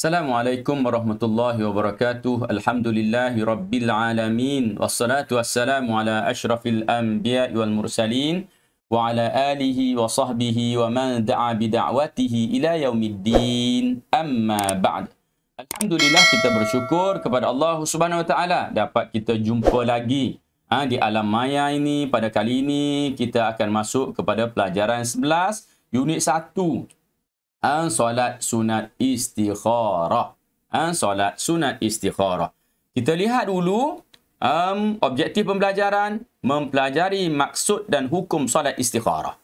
Assalamualaikum warahmatullahi wabarakatuh. Alhamdulillahi rabbil alamin. Wassalatu wassalamu ala ashrafil anbiya wal mursalin wa ala alihi wa sahbihi wa man da'a bi ila yaumiddin. Amma ba'd. Alhamdulillah kita bersyukur kepada Allah Subhanahu wa taala dapat kita jumpa lagi ha, di alam maya ini pada kali ini kita akan masuk kepada pelajaran 11 unit 1 an solat sunat istikharah an solat sunat istikharah kita lihat dulu um, objektif pembelajaran mempelajari maksud dan hukum solat istikharah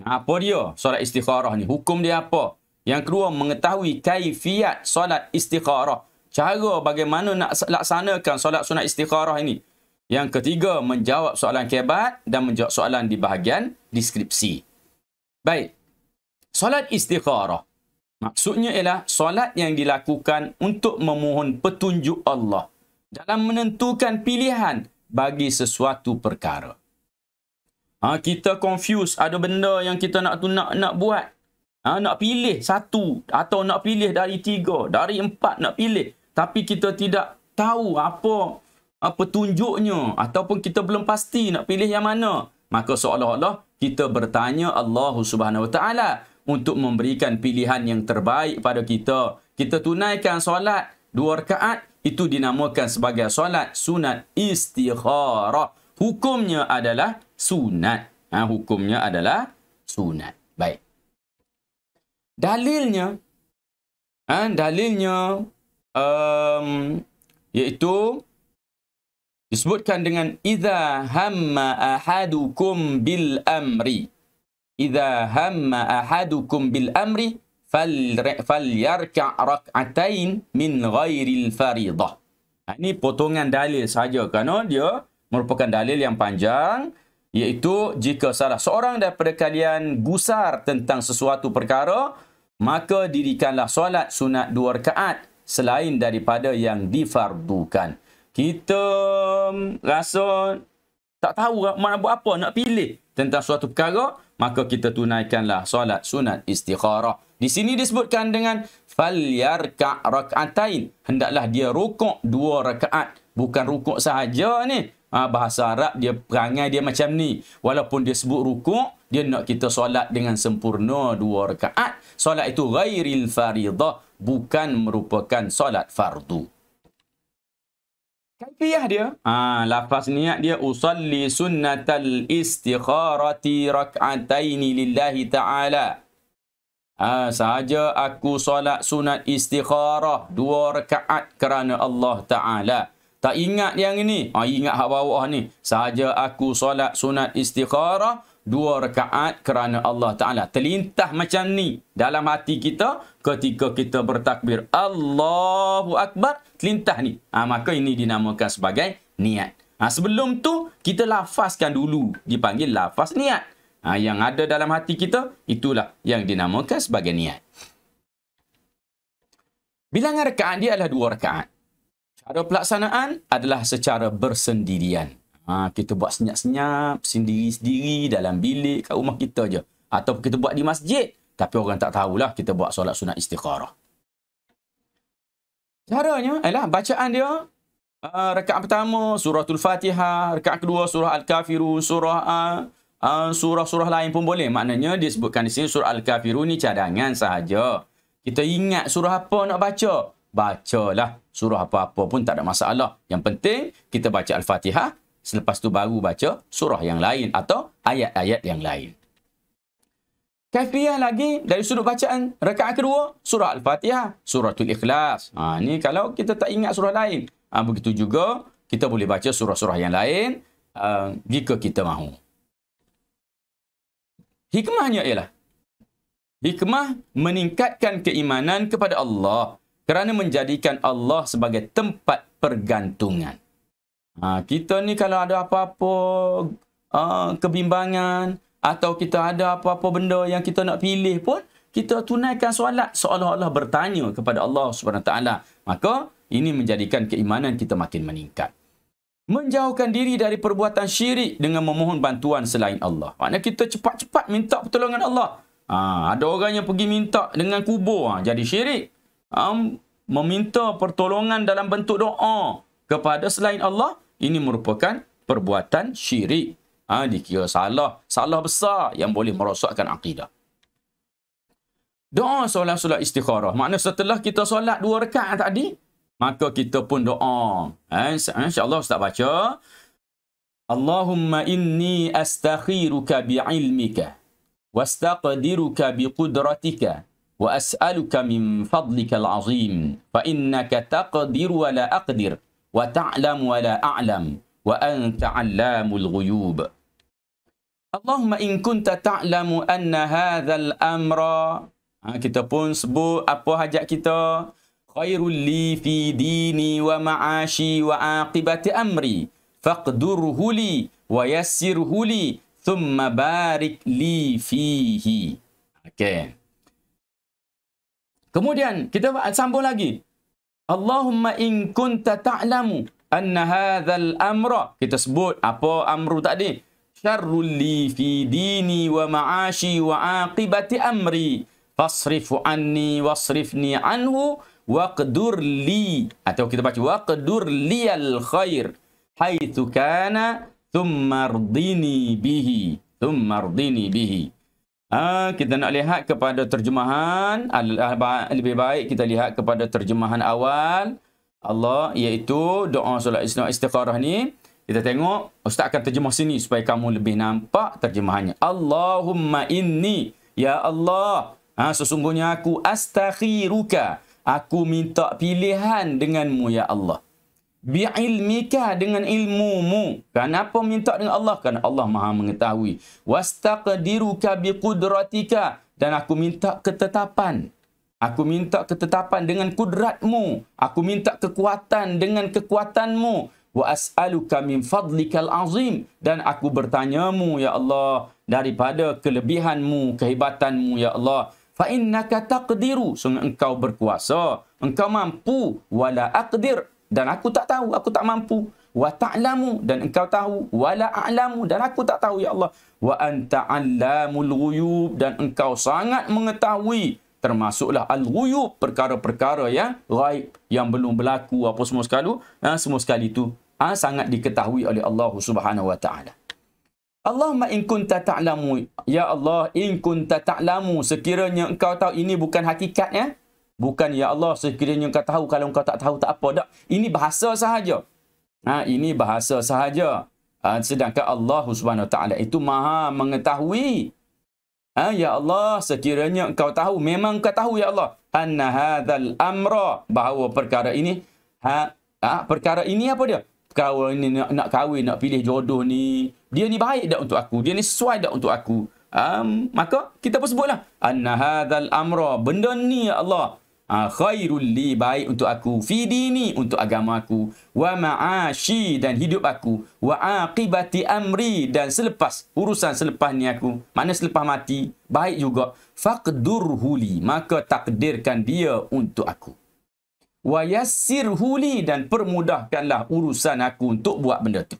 apa dia solat istikharah ni hukum dia apa yang kedua mengetahui kaifiat solat istikharah cara bagaimana nak laksanakan solat sunat istikharah ini yang ketiga menjawab soalan kebat dan menjawab soalan di bahagian deskripsi baik Solat istikharah. Maksudnya ialah solat yang dilakukan untuk memohon petunjuk Allah dalam menentukan pilihan bagi sesuatu perkara. Ha, kita confuse ada benda yang kita nak tu nak nak buat. Ha, nak pilih satu atau nak pilih dari tiga, dari empat nak pilih. Tapi kita tidak tahu apa apa tunjuknya ataupun kita belum pasti nak pilih yang mana. Maka seolah-olah kita bertanya Allah Subhanahu Wa Taala untuk memberikan pilihan yang terbaik pada kita. Kita tunaikan solat dua rakaat itu dinamakan sebagai solat sunat istikharah. Hukumnya adalah sunat. Ha, hukumnya adalah sunat. Baik. Dalilnya ha, dalilnya um, iaitu disebutkan dengan idza hamma ahadukum bil amri Iza hamma ahadukum bil amri falyarka' rak'atain min ghairil faridah. Ini potongan dalil saja kerana dia merupakan dalil yang panjang iaitu jika salah seorang daripada kalian gusar tentang sesuatu perkara maka dirikanlah solat sunat dua rakaat selain daripada yang difardukan. Kita rasa tak tahu nak buat apa, nak pilih tentang suatu perkara, maka kita tunaikanlah solat sunat istikharah. Di sini disebutkan dengan falyarka' rak'atain. Hendaklah dia rukuk dua rakaat. Bukan rukuk sahaja ni. Ha, bahasa Arab dia perangai dia macam ni. Walaupun dia sebut rukuk, dia nak kita solat dengan sempurna dua rakaat. Solat itu ghairil faridah. Bukan merupakan solat fardu. Kaifiyah dia. Ah, ha, lafaz niat dia usalli sunnatal istikharati rak'ataini lillahi ta'ala. Ah, ha, sahaja aku solat sunat istikharah dua rakaat kerana Allah Ta'ala. Tak ingat yang ini. Ah, ha, ingat hak bawah ni. Sahaja aku solat sunat istikharah dua rakaat kerana Allah Ta'ala. Terlintah macam ni dalam hati kita ketika kita bertakbir. Allahu Akbar, terlintah ni. Ha, maka ini dinamakan sebagai niat. Ha, sebelum tu, kita lafazkan dulu. Dipanggil lafaz niat. Ha, yang ada dalam hati kita, itulah yang dinamakan sebagai niat. Bilangan rakaat dia adalah dua rakaat. Cara pelaksanaan adalah secara bersendirian. Ha, kita buat senyap-senyap sendiri-sendiri dalam bilik kat rumah kita je. Atau kita buat di masjid. Tapi orang tak tahulah kita buat solat sunat istiqarah. Caranya, ialah bacaan dia. Uh, ah, rekaan pertama surah Al-Fatihah. Rekaan kedua surah Al-Kafirun. Surah ah, surah-surah uh, lain pun boleh. Maknanya dia sebutkan di sini surah Al-Kafirun ni cadangan sahaja. Kita ingat surah apa nak baca. Bacalah surah apa-apa pun tak ada masalah. Yang penting kita baca Al-Fatihah Selepas tu baru baca surah yang lain atau ayat-ayat yang lain. Kaifiyah lagi dari sudut bacaan rakaat kedua, surah Al-Fatihah, surah Al-Ikhlas. Ha, ni kalau kita tak ingat surah lain. Ha, begitu juga, kita boleh baca surah-surah yang lain uh, jika kita mahu. Hikmahnya ialah, hikmah meningkatkan keimanan kepada Allah kerana menjadikan Allah sebagai tempat pergantungan. Ha, kita ni kalau ada apa-apa uh, kebimbangan atau kita ada apa-apa benda yang kita nak pilih pun, kita tunaikan solat seolah-olah bertanya kepada Allah SWT. Maka ini menjadikan keimanan kita makin meningkat. Menjauhkan diri dari perbuatan syirik dengan memohon bantuan selain Allah. Maknanya kita cepat-cepat minta pertolongan Allah. Ha, ada orang yang pergi minta dengan kubur, ha, jadi syirik. Ha, meminta pertolongan dalam bentuk doa kepada selain Allah, ini merupakan perbuatan syirik. Ha, dikira salah. Salah besar yang boleh merosakkan akidah. Doa solat-solat istikharah. Makna setelah kita solat dua rekat tadi, maka kita pun doa. Ha, ha, InsyaAllah Ustaz baca. Allahumma inni astakhiruka bi'ilmika wa astaqdiruka biqudratika wa as'aluka min fadlika al-azim fa innaka wa la aqdir وتعلم ولا أعلم وأنت علام الغيوب اللهم إن كنت تعلم أن هذا الأمر ha, kita pun sebut apa hajat kita khairul li fi dini wa ma'ashi wa aqibati amri faqdurhu li wa yassirhu li thumma barik li fihi okey kemudian kita sambung lagi اللهم إن كنت تعلم أن هذا الأمر kita أبو أمر amru شر لي في ديني ومعاشي وعاقبة أمري فاصرف عني واصرفني عنه واقدر لي atau kita baca واقدر لي الخير حيث كان ثم ارضني به ثم ارضني به Ah, kita nak lihat kepada terjemahan ah, ah, lebih baik kita lihat kepada terjemahan awal Allah iaitu doa solat istiqarah ni kita tengok ustaz akan terjemah sini supaya kamu lebih nampak terjemahannya Allahumma inni ya Allah ha, sesungguhnya aku astakhiruka aku minta pilihan denganmu ya Allah bi'ilmika dengan ilmumu. Kenapa minta dengan Allah? Kerana Allah maha mengetahui. Wastaqdiruka biqudratika. Dan aku minta ketetapan. Aku minta ketetapan dengan kudratmu. Aku minta kekuatan dengan kekuatanmu. Wa as'aluka min fadlikal azim. Dan aku bertanyamu, Ya Allah, daripada kelebihanmu, kehebatanmu, Ya Allah. Fa innaka taqdiru. Sungguh engkau berkuasa. Engkau mampu. Wala aqdir dan aku tak tahu aku tak mampu wa ta'lamu dan engkau tahu wala a'lamu dan aku tak tahu ya Allah wa anta 'allamul ghuyub dan engkau sangat mengetahui termasuklah al-ghuyub perkara-perkara yang ghaib yang belum berlaku apa semua sekali ha, semua sekali itu ha, sangat diketahui oleh Allah Subhanahu wa taala Allahumma in kunta ta'lamu ya Allah in kunta ta'lamu sekiranya engkau tahu ini bukan hakikatnya. ya Bukan, Ya Allah, sekiranya engkau tahu, kalau engkau tak tahu, tak apa. Tak. Ini bahasa sahaja. Ha, ini bahasa sahaja. Ha, sedangkan Allah subhanahu ta'ala itu maha mengetahui. Ha, ya Allah, sekiranya kau tahu, memang kau tahu, Ya Allah. Anna hadhal amra, bahawa perkara ini, ha, ha, perkara ini apa dia? Kau ini nak, nak kahwin, nak pilih jodoh ni. Dia ni baik tak untuk aku? Dia ni sesuai tak untuk aku? Um, maka kita pun sebutlah. Anna hadhal amra, benda ni, Ya Allah. Ah, khairul li baik untuk aku fi dini untuk agamaku wa ma'ashi dan hidup aku wa aqibati amri dan selepas urusan selepas ni aku mana selepas mati baik juga faqdurhu li maka takdirkan dia untuk aku wa yassirhu li dan permudahkanlah urusan aku untuk buat benda tu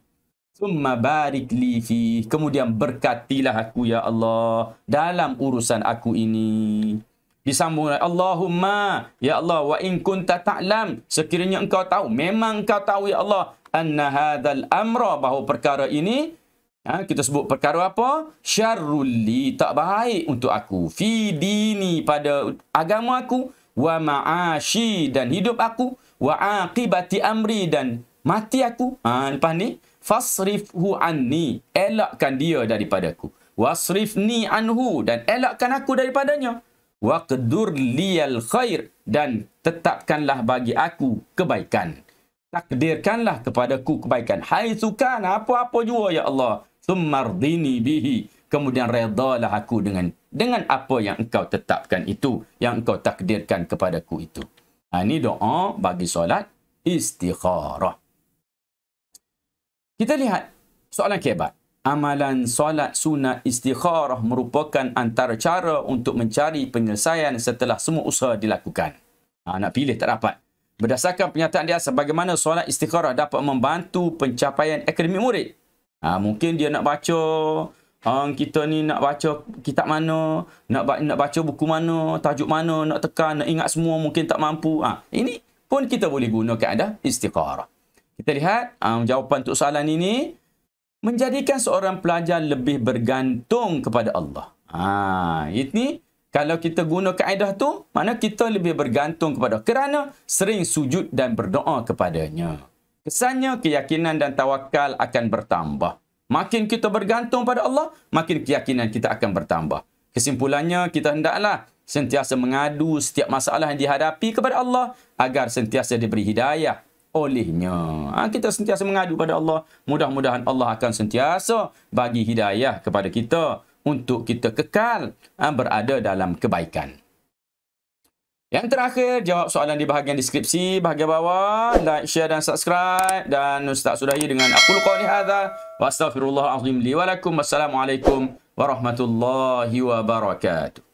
summa barik li fi kemudian berkatilah aku ya Allah dalam urusan aku ini disambung lagi Allahumma ya Allah wa in kunta ta'lam sekiranya engkau tahu memang engkau tahu ya Allah anna hadzal amra bahawa perkara ini ha, kita sebut perkara apa syarrul tak baik untuk aku fi dini pada agama aku wa ma'ashi dan hidup aku wa aqibati amri dan mati aku ha, lepas ni fasrifhu anni elakkan dia daripada aku wasrifni anhu dan elakkan aku daripadanya waqdur liyal khair dan tetapkanlah bagi aku kebaikan. Takdirkanlah kepadaku kebaikan. Hai sukan apa-apa jua ya Allah. Summardini bihi. Kemudian redalah aku dengan dengan apa yang engkau tetapkan itu. Yang engkau takdirkan kepadaku itu. Ha, ini doa bagi solat istikharah. Kita lihat soalan kebat amalan solat sunat istikharah merupakan antara cara untuk mencari penyelesaian setelah semua usaha dilakukan. Ha, nak pilih tak dapat. Berdasarkan pernyataan dia, sebagaimana solat istikharah dapat membantu pencapaian akademik murid. Ha, mungkin dia nak baca, ha, kita ni nak baca kitab mana, nak, nak baca buku mana, tajuk mana, nak tekan, nak ingat semua, mungkin tak mampu. Ha, ini pun kita boleh gunakan ada istikharah. Kita lihat um, jawapan untuk soalan ini menjadikan seorang pelajar lebih bergantung kepada Allah. Ha, ini kalau kita guna kaedah tu, mana kita lebih bergantung kepada kerana sering sujud dan berdoa kepadanya. Kesannya keyakinan dan tawakal akan bertambah. Makin kita bergantung pada Allah, makin keyakinan kita akan bertambah. Kesimpulannya, kita hendaklah sentiasa mengadu setiap masalah yang dihadapi kepada Allah agar sentiasa diberi hidayah olehnya. Ha, kita sentiasa mengadu pada Allah. Mudah-mudahan Allah akan sentiasa bagi hidayah kepada kita untuk kita kekal ha, berada dalam kebaikan. Yang terakhir, jawab soalan di bahagian deskripsi bahagian bawah. Like, share dan subscribe. Dan Ustaz Sudahi dengan Aku Luka Ni Hadha. Wa astaghfirullahaladzim liwalakum. Wassalamualaikum warahmatullahi wabarakatuh.